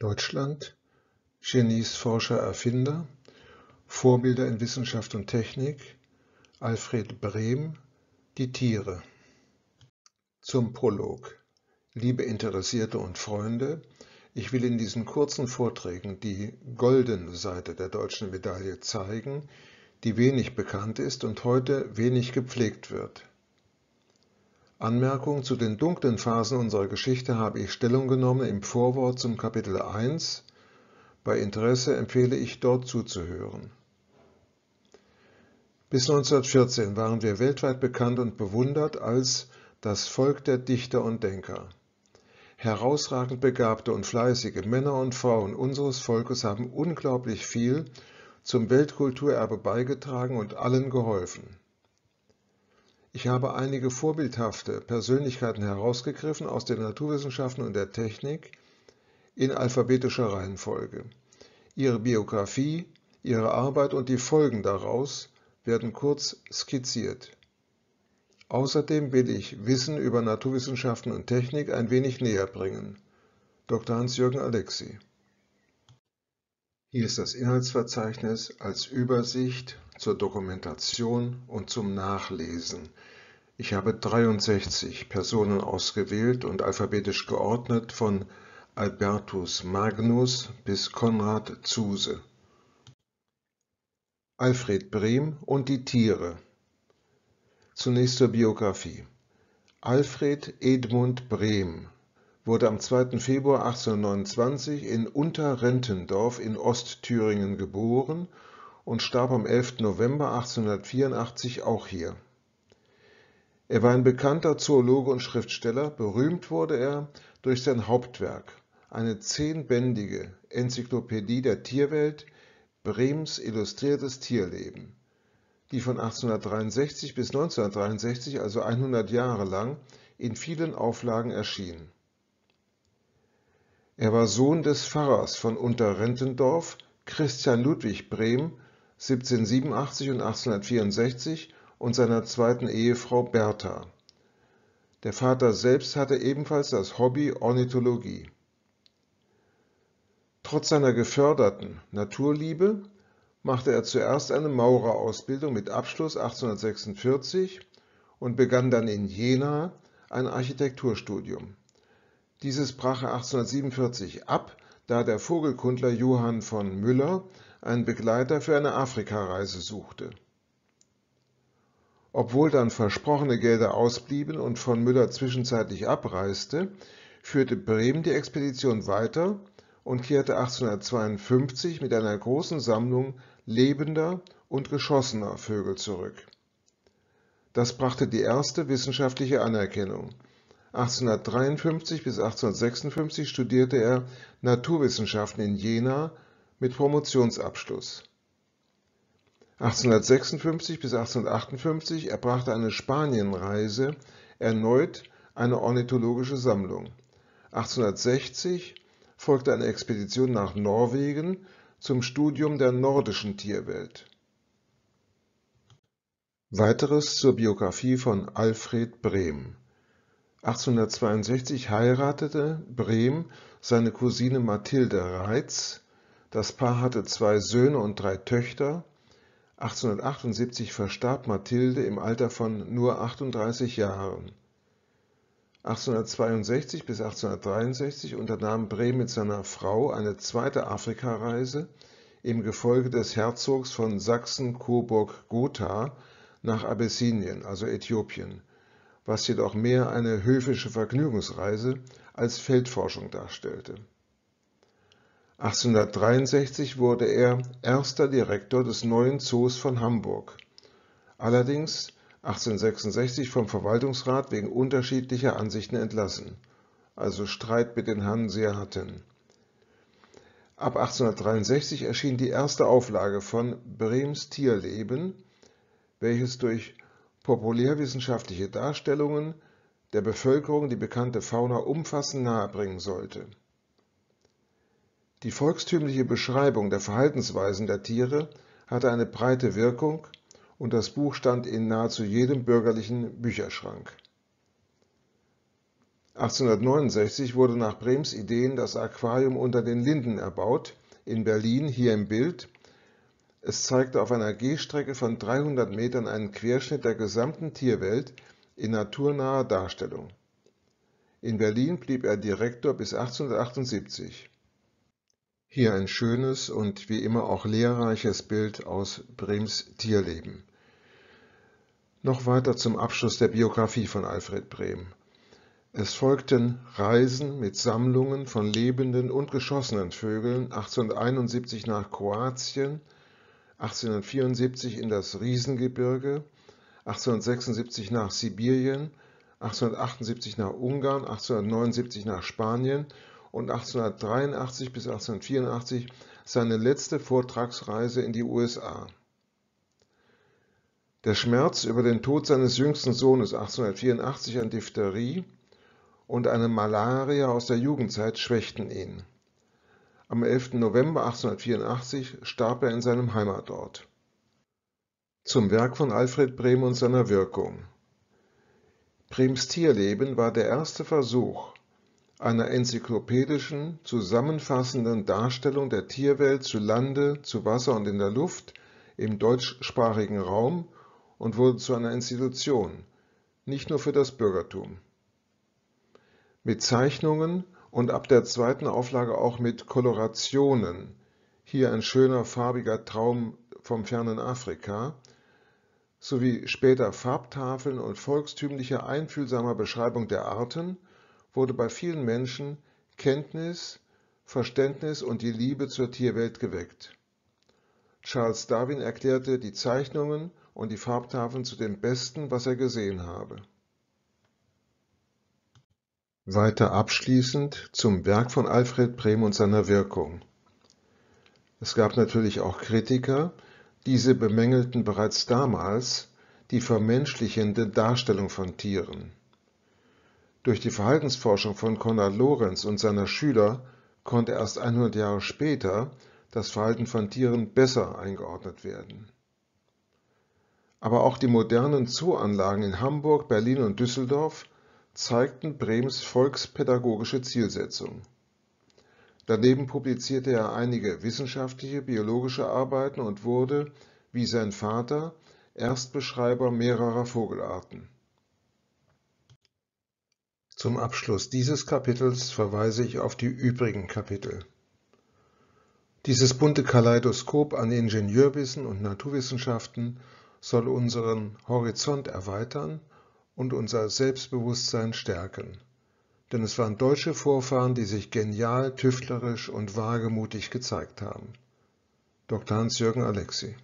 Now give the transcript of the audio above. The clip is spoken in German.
Deutschland: Genies, Forscher, Erfinder; Vorbilder in Wissenschaft und Technik: Alfred Brehm, Die Tiere. Zum Prolog: Liebe Interessierte und Freunde, ich will in diesen kurzen Vorträgen die „ goldene Seite “der Deutschen Medaille zeigen, die wenig bekannt ist und heute wenig gepflegt wird Anmerkung zu den dunklen Phasen unserer Geschichte habe ich Stellung genommen im Vorwort zum Kapitel 1. Bei Interesse empfehle ich dort zuzuhören. Bis 1914 waren wir weltweit bekannt und bewundert als das Volk der Dichter und Denker. Herausragend begabte und fleißige Männer und Frauen unseres Volkes haben unglaublich viel zum Weltkulturerbe beigetragen und allen geholfen. Ich habe einige vorbildhafte Persönlichkeiten herausgegriffen aus den Naturwissenschaften und der Technik in alphabetischer Reihenfolge. Ihre Biografie, ihre Arbeit und die Folgen daraus werden kurz skizziert. Außerdem will ich Wissen über Naturwissenschaften und Technik ein wenig näher bringen. Dr. Hans-Jürgen Alexi hier ist das Inhaltsverzeichnis als Übersicht zur Dokumentation und zum Nachlesen. Ich habe 63 Personen ausgewählt und alphabetisch geordnet von Albertus Magnus bis Konrad Zuse. Alfred Brehm und die Tiere. Zunächst zur Biografie. Alfred Edmund Brehm wurde am 2. Februar 1829 in Unterrentendorf in Ostthüringen geboren und starb am 11. November 1884 auch hier. Er war ein bekannter Zoologe und Schriftsteller, berühmt wurde er durch sein Hauptwerk, eine zehnbändige Enzyklopädie der Tierwelt, Brems Illustriertes Tierleben, die von 1863 bis 1963, also 100 Jahre lang, in vielen Auflagen erschien. Er war Sohn des Pfarrers von Unterrentendorf Christian Ludwig Brehm (1787 und 1864) und seiner zweiten Ehefrau Bertha. Der Vater selbst hatte ebenfalls das Hobby Ornithologie. Trotz seiner geförderten Naturliebe machte er zuerst eine Maurerausbildung mit Abschluss 1846 und begann dann in Jena ein Architekturstudium dieses brach er 1847 ab, da der Vogelkundler Johann von Müller einen Begleiter für eine Afrikareise suchte. Obwohl dann versprochene Gelder ausblieben und von Müller zwischenzeitlich abreiste, führte Bremen die Expedition weiter und kehrte 1852 mit einer großen Sammlung lebender und geschossener Vögel zurück. Das brachte die erste wissenschaftliche Anerkennung – 1853 bis 1856 studierte er Naturwissenschaften in Jena mit Promotionsabschluss. 1856 bis 1858 erbrachte eine Spanienreise erneut eine ornithologische Sammlung. 1860 folgte eine Expedition nach Norwegen zum Studium der nordischen Tierwelt. Weiteres zur Biografie von Alfred Brehm 1862 heiratete Brehm seine Cousine Mathilde Reitz. Das Paar hatte zwei Söhne und drei Töchter. 1878 verstarb Mathilde im Alter von nur 38 Jahren. 1862 bis 1863 unternahm Brehm mit seiner Frau eine zweite Afrikareise im Gefolge des Herzogs von Sachsen-Coburg-Gotha nach Abessinien, also Äthiopien was jedoch mehr eine höfische Vergnügungsreise als Feldforschung darstellte. 1863 wurde er erster Direktor des neuen Zoos von Hamburg, allerdings 1866 vom Verwaltungsrat wegen unterschiedlicher Ansichten entlassen, also Streit mit den Hanseaten. Ab 1863 erschien die erste Auflage von Brems Tierleben, welches durch populärwissenschaftliche Darstellungen der Bevölkerung die bekannte Fauna umfassend nahebringen sollte. Die volkstümliche Beschreibung der Verhaltensweisen der Tiere hatte eine breite Wirkung und das Buch stand in nahezu jedem bürgerlichen Bücherschrank. 1869 wurde nach Brems Ideen das Aquarium unter den Linden erbaut, in Berlin hier im Bild es zeigte auf einer Gehstrecke von 300 Metern einen Querschnitt der gesamten Tierwelt in naturnaher Darstellung. In Berlin blieb er Direktor bis 1878. Hier ein schönes und wie immer auch lehrreiches Bild aus Brems Tierleben. Noch weiter zum Abschluss der Biografie von Alfred Brehm. Es folgten Reisen mit Sammlungen von lebenden und geschossenen Vögeln 1871 nach Kroatien, 1874 in das Riesengebirge, 1876 nach Sibirien, 1878 nach Ungarn, 1879 nach Spanien und 1883 bis 1884 seine letzte Vortragsreise in die USA. Der Schmerz über den Tod seines jüngsten Sohnes 1884 an Diphtherie und eine Malaria aus der Jugendzeit schwächten ihn. Am 11. November 1884 starb er in seinem Heimatort. Zum Werk von Alfred Brehm und seiner Wirkung. Brehms Tierleben war der erste Versuch einer enzyklopädischen, zusammenfassenden Darstellung der Tierwelt zu Lande, zu Wasser und in der Luft im deutschsprachigen Raum und wurde zu einer Institution, nicht nur für das Bürgertum. Mit Zeichnungen, und ab der zweiten Auflage auch mit Kolorationen. Hier ein schöner farbiger Traum vom fernen Afrika, sowie später Farbtafeln und volkstümlicher einfühlsamer Beschreibung der Arten wurde bei vielen Menschen Kenntnis, Verständnis und die Liebe zur Tierwelt geweckt. Charles Darwin erklärte die Zeichnungen und die Farbtafeln zu dem Besten, was er gesehen habe. Weiter abschließend zum Werk von Alfred Brehm und seiner Wirkung. Es gab natürlich auch Kritiker, diese bemängelten bereits damals die vermenschlichende Darstellung von Tieren. Durch die Verhaltensforschung von Konrad Lorenz und seiner Schüler konnte erst 100 Jahre später das Verhalten von Tieren besser eingeordnet werden. Aber auch die modernen Zooanlagen in Hamburg, Berlin und Düsseldorf zeigten Brems volkspädagogische Zielsetzung. Daneben publizierte er einige wissenschaftliche, biologische Arbeiten und wurde, wie sein Vater, Erstbeschreiber mehrerer Vogelarten. Zum Abschluss dieses Kapitels verweise ich auf die übrigen Kapitel. Dieses bunte Kaleidoskop an Ingenieurwissen und Naturwissenschaften soll unseren Horizont erweitern und unser Selbstbewusstsein stärken. Denn es waren deutsche Vorfahren, die sich genial, tüftlerisch und wagemutig gezeigt haben. Dr. Hans-Jürgen Alexi